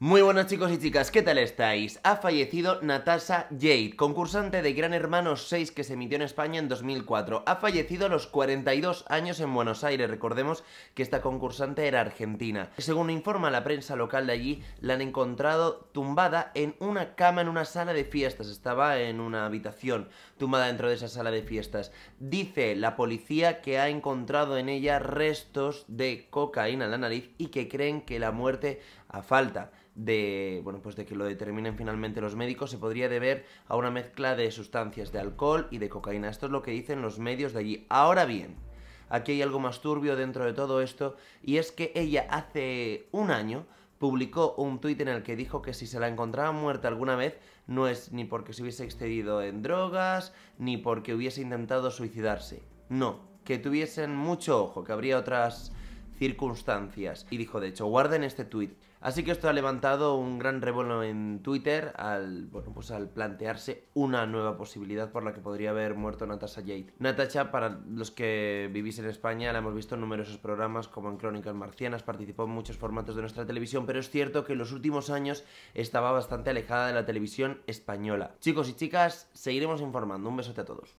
Muy buenas chicos y chicas, ¿qué tal estáis? Ha fallecido Natasha Jade, concursante de Gran Hermano 6 que se emitió en España en 2004. Ha fallecido a los 42 años en Buenos Aires, recordemos que esta concursante era argentina. Según informa la prensa local de allí, la han encontrado tumbada en una cama en una sala de fiestas, estaba en una habitación tumbada dentro de esa sala de fiestas. Dice la policía que ha encontrado en ella restos de cocaína en la nariz y que creen que la muerte a falta de, bueno, pues de que lo determinen finalmente los médicos se podría deber a una mezcla de sustancias de alcohol y de cocaína. Esto es lo que dicen los medios de allí. Ahora bien, aquí hay algo más turbio dentro de todo esto y es que ella hace un año publicó un tuit en el que dijo que si se la encontraba muerta alguna vez no es ni porque se hubiese excedido en drogas ni porque hubiese intentado suicidarse. No, que tuviesen mucho ojo, que habría otras circunstancias. Y dijo, de hecho, guarden este tuit. Así que esto ha levantado un gran revuelo en Twitter al, bueno, pues al plantearse una nueva posibilidad por la que podría haber muerto Natasha Jade. Natasha, para los que vivís en España, la hemos visto en numerosos programas como en Crónicas Marcianas, participó en muchos formatos de nuestra televisión, pero es cierto que en los últimos años estaba bastante alejada de la televisión española. Chicos y chicas, seguiremos informando. Un besote a todos.